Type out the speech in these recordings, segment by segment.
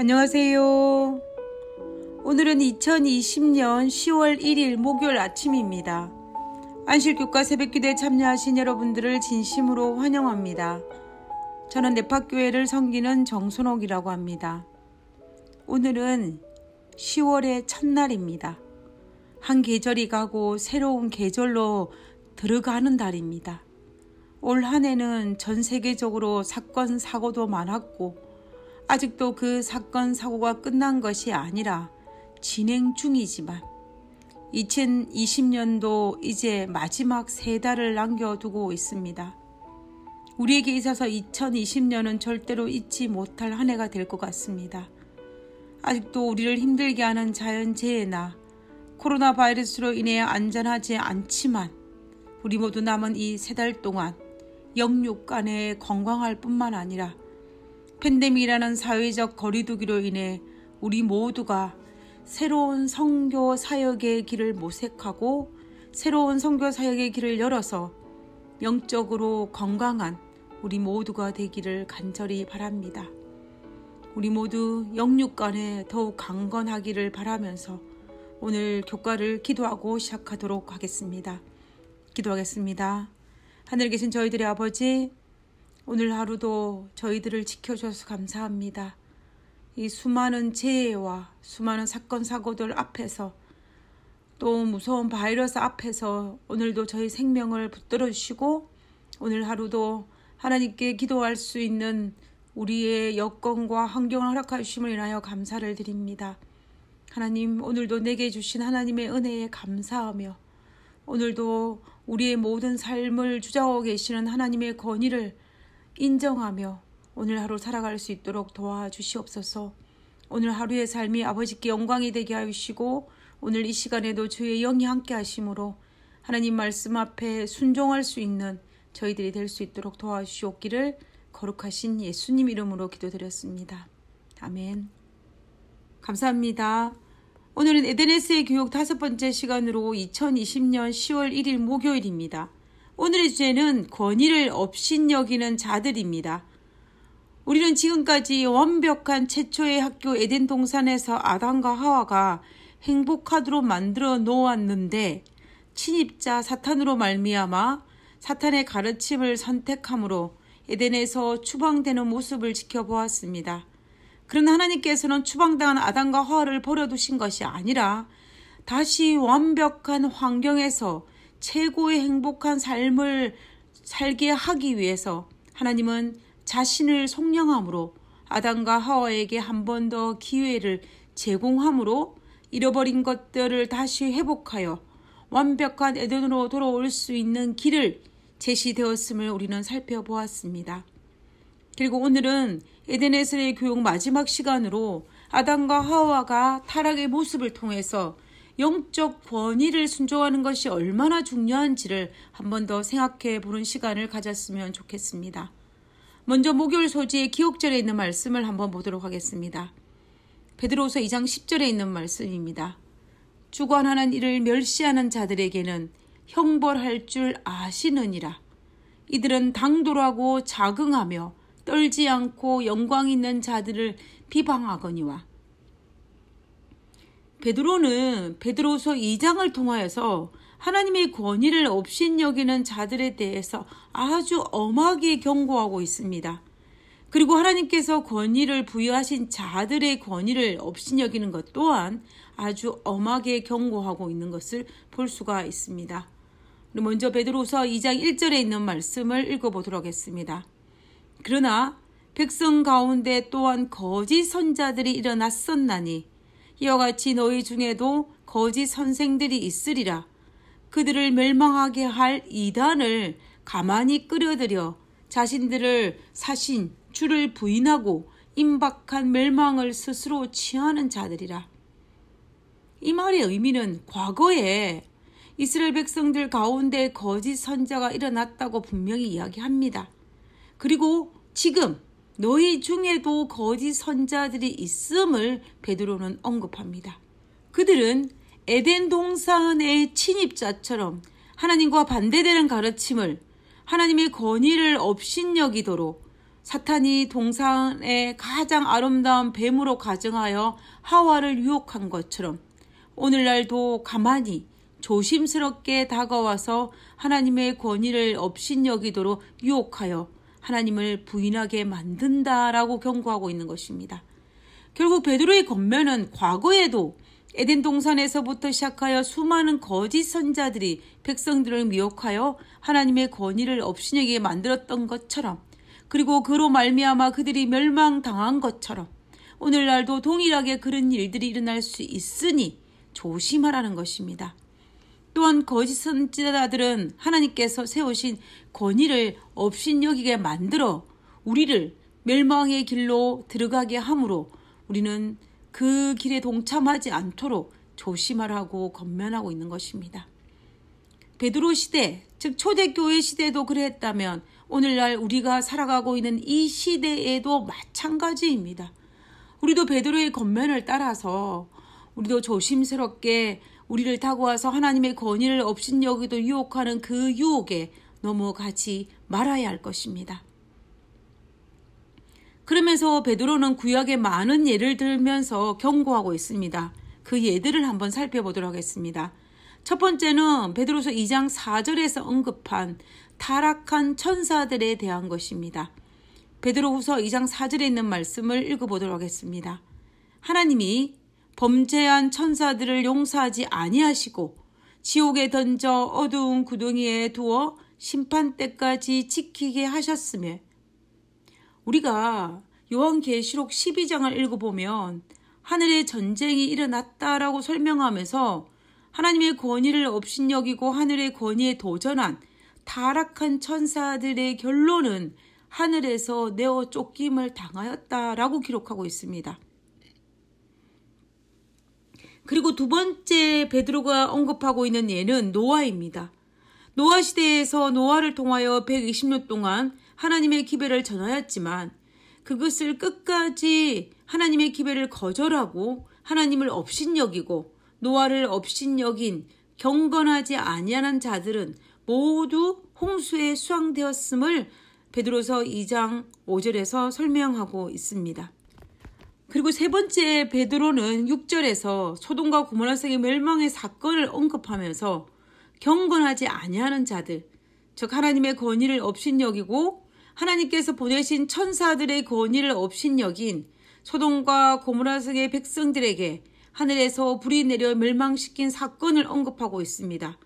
안녕하세요. 오늘은 2020년 10월 1일 목요일 아침입니다. 안실교과 새벽기도에 참여하신 여러분들을 진심으로 환영합니다. 저는 네파교회를 섬기는 정순옥이라고 합니다. 오늘은 10월의 첫날입니다. 한 계절이 가고 새로운 계절로 들어가는 달입니다. 올 한 해는 전 세계적으로 사건, 사고도 많았고, 아직도 그 사건 사고가 끝난 것이 아니라 진행 중이지만 2020년도 이제 마지막 세 달을 남겨두고 있습니다. 우리에게 있어서 2020년은 절대로 잊지 못할 한 해가 될 것 같습니다. 아직도 우리를 힘들게 하는 자연재해나 코로나 바이러스로 인해 안전하지 않지만 우리 모두 남은 이 세 달 동안 영육간에 건강할 뿐만 아니라 팬데믹이라는 사회적 거리두기로 인해 우리 모두가 새로운 성교 사역의 길을 모색하고 새로운 성교 사역의 길을 열어서 영적으로 건강한 우리 모두가 되기를 간절히 바랍니다. 우리 모두 영육 간에 더욱 강건하기를 바라면서 오늘 교과를 기도하고 시작하도록 하겠습니다. 기도하겠습니다. 하늘에 계신 저희들의 아버지 오늘 하루도 저희들을 지켜주셔서 감사합니다. 이 수많은 재해와 수많은 사건, 사고들 앞에서 또 무서운 바이러스 앞에서 오늘도 저희 생명을 붙들어 주시고 오늘 하루도 하나님께 기도할 수 있는 우리의 여건과 환경을 허락하여 주심을 인하여 감사를 드립니다. 하나님 오늘도 내게 주신 하나님의 은혜에 감사하며 오늘도 우리의 모든 삶을 주장하고 계시는 하나님의 권위를 인정하며 오늘 하루 살아갈 수 있도록 도와주시옵소서. 오늘 하루의 삶이 아버지께 영광이 되게 하시고 오늘 이 시간에도 주의 영이 함께 하심으로 하나님 말씀 앞에 순종할 수 있는 저희들이 될 수 있도록 도와주시옵기를 거룩하신 예수님 이름으로 기도드렸습니다. 아멘. 감사합니다. 오늘은 에덴에스의 교육 다섯 번째 시간으로 2020년 10월 1일 목요일입니다. 오늘의 주제는 권위를 업신여기는 자들입니다. 우리는 지금까지 완벽한 최초의 학교 에덴 동산에서 아담과 하와가 행복하도록 만들어 놓았는데 친입자 사탄으로 말미암아 사탄의 가르침을 선택함으로 에덴에서 추방되는 모습을 지켜보았습니다. 그러나 하나님께서는 추방당한 아담과 하와를 버려두신 것이 아니라 다시 완벽한 환경에서 최고의 행복한 삶을 살게 하기 위해서 하나님은 자신을 성령함으로 아담과 하와에게 한 번 더 기회를 제공함으로 잃어버린 것들을 다시 회복하여 완벽한 에덴으로 돌아올 수 있는 길을 제시되었음을 우리는 살펴보았습니다. 그리고 오늘은 에덴에서의 교육 마지막 시간으로 아담과 하와가 타락의 모습을 통해서 영적 권위를 순종하는 것이 얼마나 중요한지를 한 번 더 생각해 보는 시간을 가졌으면 좋겠습니다. 먼저 목요일 소지의 기억절에 있는 말씀을 한번 보도록 하겠습니다. 베드로서 2장 10절에 있는 말씀입니다. 주관하는 이를 멸시하는 자들에게는 형벌할 줄 아시느니라. 이들은 당돌하고 자긍하며 떨지 않고 영광 있는 자들을 비방하거니와 베드로는 베드로서 2장을 통하여서 하나님의 권위를 없인 여기는 자들에 대해서 아주 엄하게 경고하고 있습니다. 그리고 하나님께서 권위를 부여하신 자들의 권위를 없인 여기는 것 또한 아주 엄하게 경고하고 있는 것을 볼 수가 있습니다. 먼저 베드로서 2장 1절에 있는 말씀을 읽어보도록 하겠습니다. 그러나 백성 가운데 또한 거짓 선자들이 일어났었나니 이와 같이 너희 중에도 거짓 선생들이 있으리라. 그들을 멸망하게 할 이단을 가만히 끌어들여 자신들을 사신, 주를 부인하고 임박한 멸망을 스스로 취하는 자들이라. 이 말의 의미는 과거에 이스라엘 백성들 가운데 거짓 선자가 일어났다고 분명히 이야기합니다. 그리고 지금 너희 중에도 거짓 선자들이 있음을 베드로는 언급합니다. 그들은 에덴 동산의 침입자처럼 하나님과 반대되는 가르침을 하나님의 권위를 업신여기도록 사탄이 동산의 가장 아름다운 뱀으로 가정하여 하와를 유혹한 것처럼 오늘날도 가만히 조심스럽게 다가와서 하나님의 권위를 업신여기도록 유혹하여 하나님을 부인하게 만든다라고 경고하고 있는 것입니다. 결국 베드로의 겉면은 과거에도 에덴 동산에서부터 시작하여 수많은 거짓 선자들이 백성들을 미혹하여 하나님의 권위를 업신에게 만들었던 것처럼 그리고 그로 말미암아 그들이 멸망당한 것처럼 오늘날도 동일하게 그런 일들이 일어날 수 있으니 조심하라는 것입니다. 또한 거짓 선지자들은 하나님께서 세우신 권위를 업신여기게 만들어 우리를 멸망의 길로 들어가게 하므로 우리는 그 길에 동참하지 않도록 조심하라고 건면하고 있는 것입니다. 베드로 시대, 즉 초대교회 시대도 그랬다면 오늘날 우리가 살아가고 있는 이 시대에도 마찬가지입니다. 우리도 베드로의 건면을 따라서 우리도 조심스럽게 우리를 타고 와서 하나님의 권위를 없인 여기도 유혹하는 그 유혹에 넘어가지 말아야 할 것입니다. 그러면서 베드로는 구약의 많은 예를 들면서 경고하고 있습니다. 그 예들을 한번 살펴보도록 하겠습니다. 첫 번째는 베드로서 2장 4절에서 언급한 타락한 천사들에 대한 것입니다. 베드로후서 2장 4절에 있는 말씀을 읽어보도록 하겠습니다. 하나님이 범죄한 천사들을 용서하지 아니하시고 지옥에 던져 어두운 구덩이에 두어 심판 때까지 지키게 하셨으며 우리가 요한계시록 12장을 읽어보면 하늘에 전쟁이 일어났다라고 설명하면서 하나님의 권위를 업신여기고 하늘의 권위에 도전한 타락한 천사들의 결론은 하늘에서 내어 쫓김을 당하였다라고 기록하고 있습니다. 그리고 두 번째 베드로가 언급하고 있는 예는 노아입니다. 노아 시대에서 노아를 통하여 120년 동안 하나님의 기별을 전하였지만 그것을 끝까지 하나님의 기별을 거절하고 하나님을 업신여기고 노아를 업신여긴 경건하지 아니하는 자들은 모두 홍수에 수항되었음을 베드로서 2장 5절에서 설명하고 있습니다. 그리고 세 번째 베드로는 6절에서 소돔과 고모라 성의 멸망의 사건을 언급하면서 경건하지 아니하는 자들 즉 하나님의 권위를 업신여기고 하나님께서 보내신 천사들의 권위를 업신여긴 소돔과 고모라 성의 백성들에게 하늘에서 불이 내려 멸망시킨 사건을 언급하고 있습니다.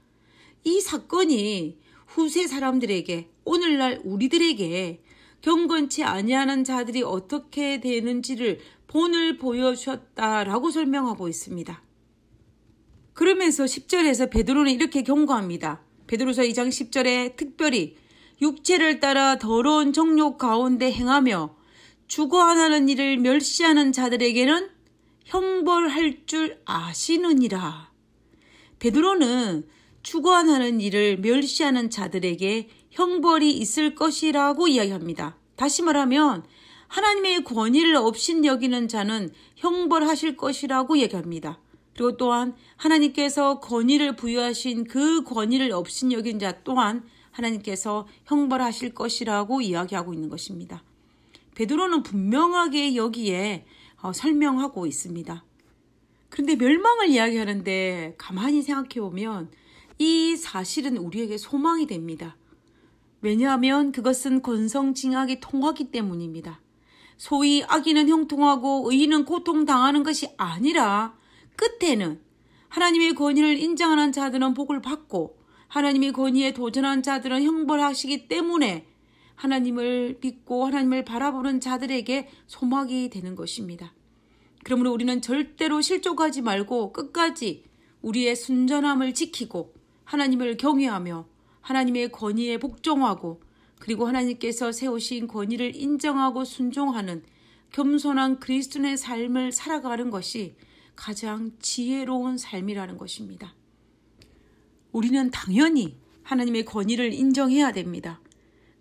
이 사건이 후세 사람들에게 오늘날 우리들에게 경건치 아니하는 자들이 어떻게 되는지를 본을 보여주셨다라고 설명하고 있습니다. 그러면서 10절에서 베드로는 이렇게 경고합니다. 베드로서 2장 10절에 특별히 육체를 따라 더러운 정욕 가운데 행하며 주거하는 일을 멸시하는 자들에게는 형벌할 줄 아시느니라. 베드로는 주안하는 일을 멸시하는 자들에게 형벌이 있을 것이라고 이야기합니다. 다시 말하면 하나님의 권위를 없인 여기는 자는 형벌하실 것이라고 얘기합니다. 그리고 또한 하나님께서 권위를 부여하신 그 권위를 없인 여긴 자 또한 하나님께서 형벌하실 것이라고 이야기하고 있는 것입니다. 베드로는 분명하게 여기에 어, 설명하고 있습니다. 그런데 멸망을 이야기하는데 가만히 생각해 보면 이 사실은 우리에게 소망이 됩니다. 왜냐하면 그것은 권성징악이 통하기 때문입니다. 소위 악인은 형통하고 의인은 고통당하는 것이 아니라 끝에는 하나님의 권위를 인정하는 자들은 복을 받고 하나님의 권위에 도전한 자들은 형벌하시기 때문에 하나님을 믿고 하나님을 바라보는 자들에게 소막이 되는 것입니다. 그러므로 우리는 절대로 실족하지 말고 끝까지 우리의 순전함을 지키고 하나님을 경외하며 하나님의 권위에 복종하고 그리고 하나님께서 세우신 권위를 인정하고 순종하는 겸손한 그리스도의 삶을 살아가는 것이 가장 지혜로운 삶이라는 것입니다. 우리는 당연히 하나님의 권위를 인정해야 됩니다.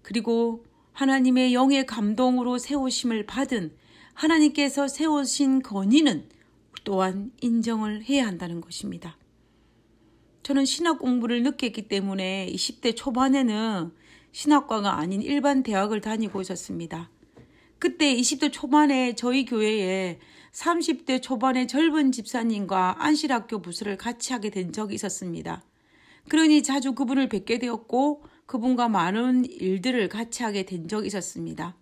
그리고 하나님의 영의 감동으로 세우심을 받은 하나님께서 세우신 권위는 또한 인정을 해야 한다는 것입니다. 저는 신학 공부를 늦게 했기 때문에 20대 초반에는 신학과가 아닌 일반 대학을 다니고 있었습니다 그때 20대 초반에 저희 교회에 30대 초반의 젊은 집사님과 안실학교 부스를 같이 하게 된 적이 있었습니다. 그러니 자주 그분을 뵙게 되었고 그분과 많은 일들을 같이 하게 된 적이 있었습니다.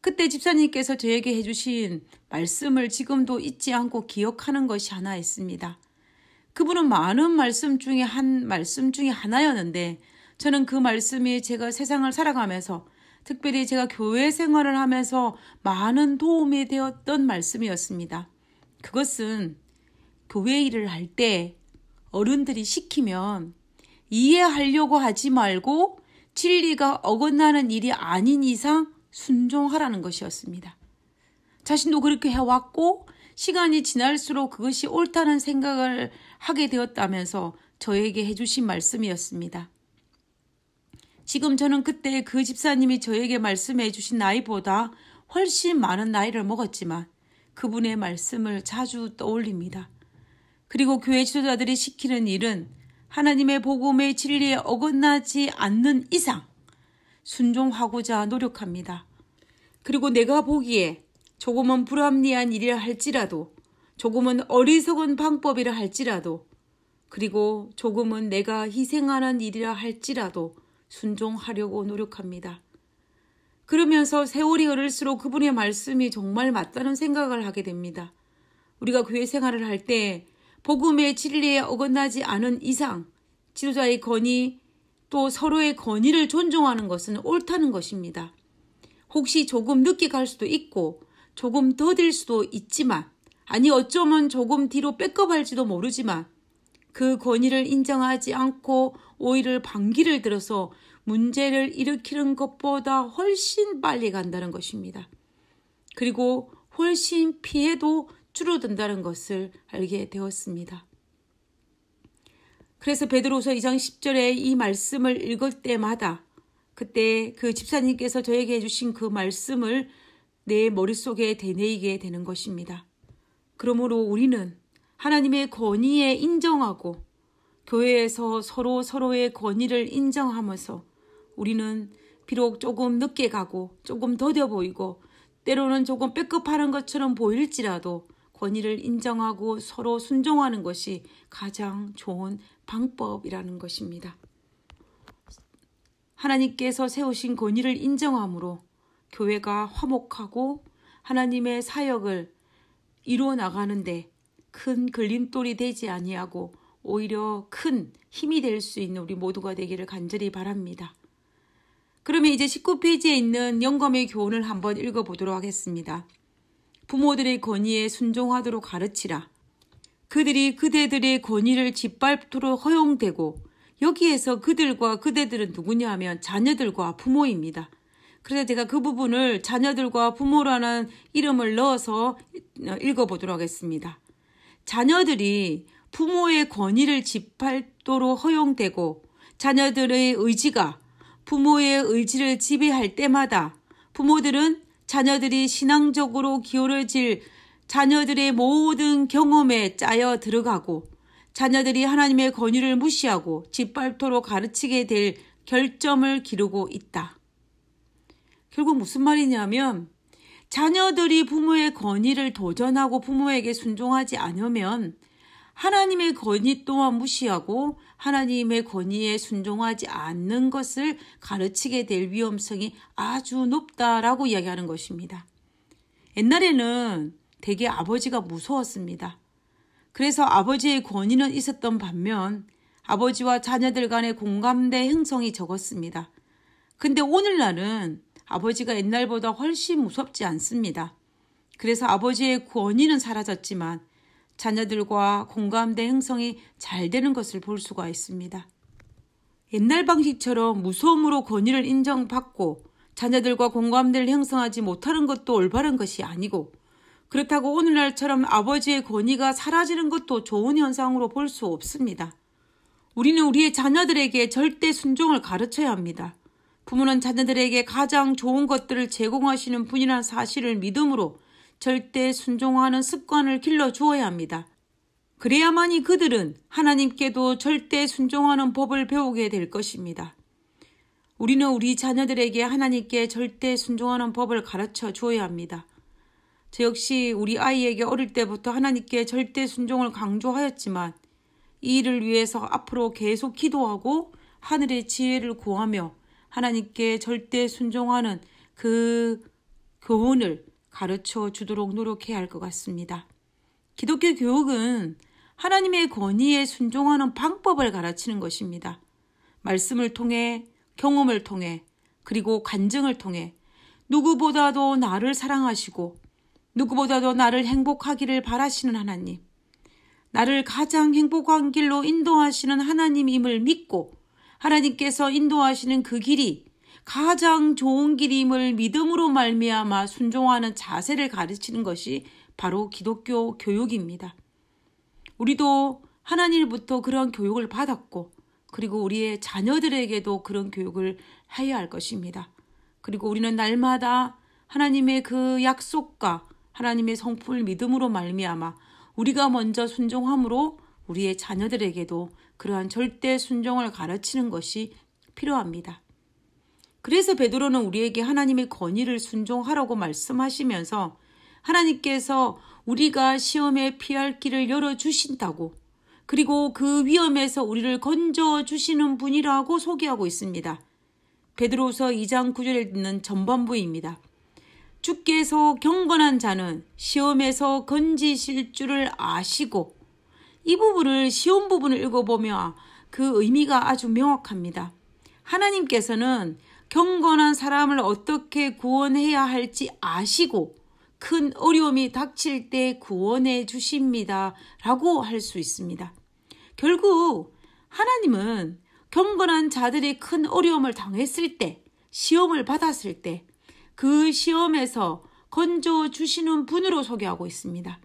그때 집사님께서 저에게 해주신 말씀을 지금도 잊지 않고 기억하는 것이 하나 있습니다. 그분은 많은 말씀 중에 한 말씀 중에 하나였는데 저는 그 말씀이 제가 세상을 살아가면서 특별히 제가 교회 생활을 하면서 많은 도움이 되었던 말씀이었습니다. 그것은 교회 일을 할 때 어른들이 시키면 이해하려고 하지 말고 진리가 어긋나는 일이 아닌 이상 순종하라는 것이었습니다. 자신도 그렇게 해왔고 시간이 지날수록 그것이 옳다는 생각을 하게 되었다면서 저에게 해주신 말씀이었습니다. 지금 저는 그때 그 집사님이 저에게 말씀해 주신 나이보다 훨씬 많은 나이를 먹었지만 그분의 말씀을 자주 떠올립니다. 그리고 교회 지도자들이 시키는 일은 하나님의 복음의 진리에 어긋나지 않는 이상 순종하고자 노력합니다. 그리고 내가 보기에 조금은 불합리한 일이라 할지라도 조금은 어리석은 방법이라 할지라도 그리고 조금은 내가 희생하는 일이라 할지라도 순종하려고 노력합니다. 그러면서 세월이 흐를수록 그분의 말씀이 정말 맞다는 생각을 하게 됩니다. 우리가 교회 생활을 할 때 복음의 진리에 어긋나지 않은 이상 지도자의 권위 또 서로의 권위를 존중하는 것은 옳다는 것입니다. 혹시 조금 늦게 갈 수도 있고 조금 더딜 수도 있지만 아니 어쩌면 조금 뒤로 백업할지도 모르지만 그 권위를 인정하지 않고 오히려 반기를 들어서 문제를 일으키는 것보다 훨씬 빨리 간다는 것입니다. 그리고 훨씬 피해도 줄어든다는 것을 알게 되었습니다. 그래서 베드로서 2장 10절에 이 말씀을 읽을 때마다 그때 그 집사님께서 저에게 해주신 그 말씀을 내 머릿속에 되뇌이게 되는 것입니다. 그러므로 우리는 하나님의 권위에 인정하고 교회에서 서로 서로의 권위를 인정하면서 우리는 비록 조금 늦게 가고 조금 더뎌 보이고 때로는 조금 빼급하는 것처럼 보일지라도 권위를 인정하고 서로 순종하는 것이 가장 좋은 방법이라는 것입니다. 하나님께서 세우신 권위를 인정함으로 교회가 화목하고 하나님의 사역을 이루어 나가는데 큰 걸림돌이 되지 아니하고 오히려 큰 힘이 될 수 있는 우리 모두가 되기를 간절히 바랍니다. 그러면 이제 19페이지에 있는 영감의 교훈을 한번 읽어보도록 하겠습니다. 부모들의 권위에 순종하도록 가르치라. 그들이 그대들의 권위를 짓밟도록 허용되고 여기에서 그들과 그대들은 누구냐 하면 자녀들과 부모입니다. 그래서 제가 그 부분을 자녀들과 부모라는 이름을 넣어서 읽어보도록 하겠습니다. 자녀들이 부모의 권위를 집팔도록 허용되고 자녀들의 의지가 부모의 의지를 지배할 때마다 부모들은 자녀들이 신앙적으로 기호를 질 자녀들의 모든 경험에 짜여 들어가고 자녀들이 하나님의 권위를 무시하고 짓밟도록 가르치게 될 결점을 기르고 있다. 결국 무슨 말이냐면 자녀들이 부모의 권위를 도전하고 부모에게 순종하지 않으면 하나님의 권위 또한 무시하고 하나님의 권위에 순종하지 않는 것을 가르치게 될 위험성이 아주 높다라고 이야기하는 것입니다. 옛날에는 대개 아버지가 무서웠습니다. 그래서 아버지의 권위는 있었던 반면 아버지와 자녀들 간의 공감대 형성이 적었습니다. 근데 오늘날은 아버지가 옛날보다 훨씬 무섭지 않습니다. 그래서 아버지의 권위는 사라졌지만 자녀들과 공감대 형성이 잘 되는 것을 볼 수가 있습니다. 옛날 방식처럼 무서움으로 권위를 인정받고 자녀들과 공감대를 형성하지 못하는 것도 올바른 것이 아니고 그렇다고 오늘날처럼 아버지의 권위가 사라지는 것도 좋은 현상으로 볼 수 없습니다. 우리는 우리의 자녀들에게 절대 순종을 가르쳐야 합니다. 부모는 자녀들에게 가장 좋은 것들을 제공하시는 분이라는 사실을 믿음으로 절대 순종하는 습관을 길러주어야 합니다. 그래야만이 그들은 하나님께도 절대 순종하는 법을 배우게 될 것입니다. 우리는 우리 자녀들에게 하나님께 절대 순종하는 법을 가르쳐 주어야 합니다. 저 역시 우리 아이에게 어릴 때부터 하나님께 절대 순종을 강조하였지만 이 일을 위해서 앞으로 계속 기도하고 하늘의 지혜를 구하며 하나님께 절대 순종하는 그 교훈을 가르쳐 주도록 노력해야 할 것 같습니다. 기독교 교육은 하나님의 권위에 순종하는 방법을 가르치는 것입니다. 말씀을 통해, 경험을 통해, 그리고 간증을 통해 누구보다도 나를 사랑하시고 누구보다도 나를 행복하기를 바라시는 하나님, 나를 가장 행복한 길로 인도하시는 하나님임을 믿고 하나님께서 인도하시는 그 길이 가장 좋은 길임을 믿음으로 말미암아 순종하는 자세를 가르치는 것이 바로 기독교 교육입니다. 우리도 하나님부터 그런 교육을 받았고 그리고 우리의 자녀들에게도 그런 교육을 해야 할 것입니다. 그리고 우리는 날마다 하나님의 그 약속과 하나님의 성품을 믿음으로 말미암아 우리가 먼저 순종함으로 우리의 자녀들에게도 그러한 절대 순종을 가르치는 것이 필요합니다. 그래서 베드로는 우리에게 하나님의 권위를 순종하라고 말씀하시면서 하나님께서 우리가 시험에 피할 길을 열어주신다고 그리고 그 위험에서 우리를 건져주시는 분이라고 소개하고 있습니다. 베드로서 2장 9절에 있는 전반부입니다. 주께서 경건한 자는 시험에서 건지실 줄을 아시고 이 부분을 시온 부분을 읽어보면그 의미가 아주 명확합니다. 하나님께서는 경건한 사람을 어떻게 구원해야 할지 아시고 큰 어려움이 닥칠 때 구원해 주십니다. 라고 할 수 있습니다. 결국 하나님은 경건한 자들이 큰 어려움을 당했을 때, 시험을 받았을 때, 그 시험에서 건져 주시는 분으로 소개하고 있습니다.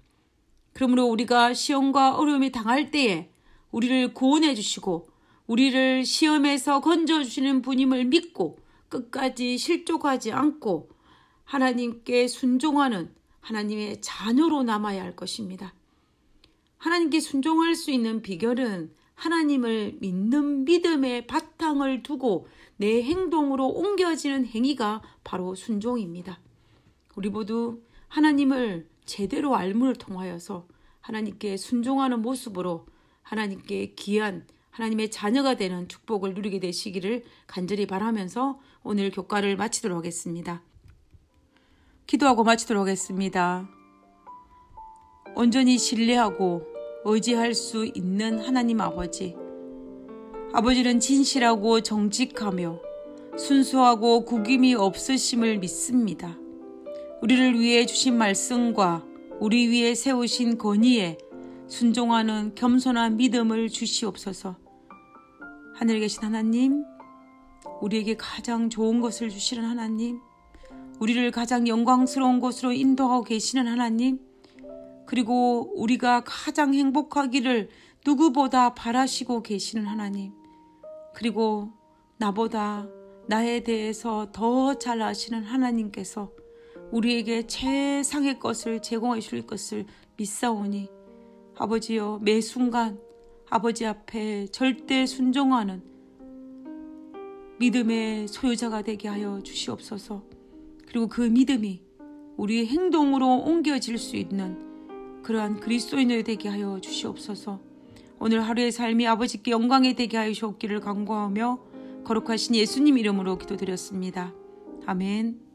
그러므로 우리가 시험과 어려움이 당할 때에 우리를 구원해 주시고 우리를 시험에서 건져 주시는 분임을 믿고 끝까지 실족하지 않고 하나님께 순종하는 하나님의 자녀로 남아야 할 것입니다. 하나님께 순종할 수 있는 비결은 하나님을 믿는 믿음의 바탕을 두고 내 행동으로 옮겨지는 행위가 바로 순종입니다. 우리 모두 하나님을 제대로 알물을 통하여서 하나님께 순종하는 모습으로 하나님께 귀한 하나님의 자녀가 되는 축복을 누리게 되시기를 간절히 바라면서 오늘 교과를 마치도록 하겠습니다. 기도하고 마치도록 하겠습니다. 온전히 신뢰하고 의지할 수 있는 하나님 아버지. 아버지는 진실하고 정직하며 순수하고 구김이 없으심을 믿습니다. 우리를 위해 주신 말씀과 우리 위에 세우신 권위에 순종하는 겸손한 믿음을 주시옵소서. 하늘에 계신 하나님, 우리에게 가장 좋은 것을 주시는 하나님, 우리를 가장 영광스러운 곳으로 인도하고 계시는 하나님, 그리고 우리가 가장 행복하기를 누구보다 바라시고 계시는 하나님, 그리고 나보다 나에 대해서 더 잘 아시는 하나님께서 우리에게 최상의 것을 제공해 주실 것을 믿사오니 아버지여 매 순간 아버지 앞에 절대 순종하는 믿음의 소유자가 되게 하여 주시옵소서. 그리고 그 믿음이 우리의 행동으로 옮겨질 수 있는 그러한 그리스도인을 되게 하여 주시옵소서. 오늘 하루의 삶이 아버지께 영광이 되게 하여 주옵기를 간구하며 거룩하신 예수님 이름으로 기도드렸습니다. 아멘.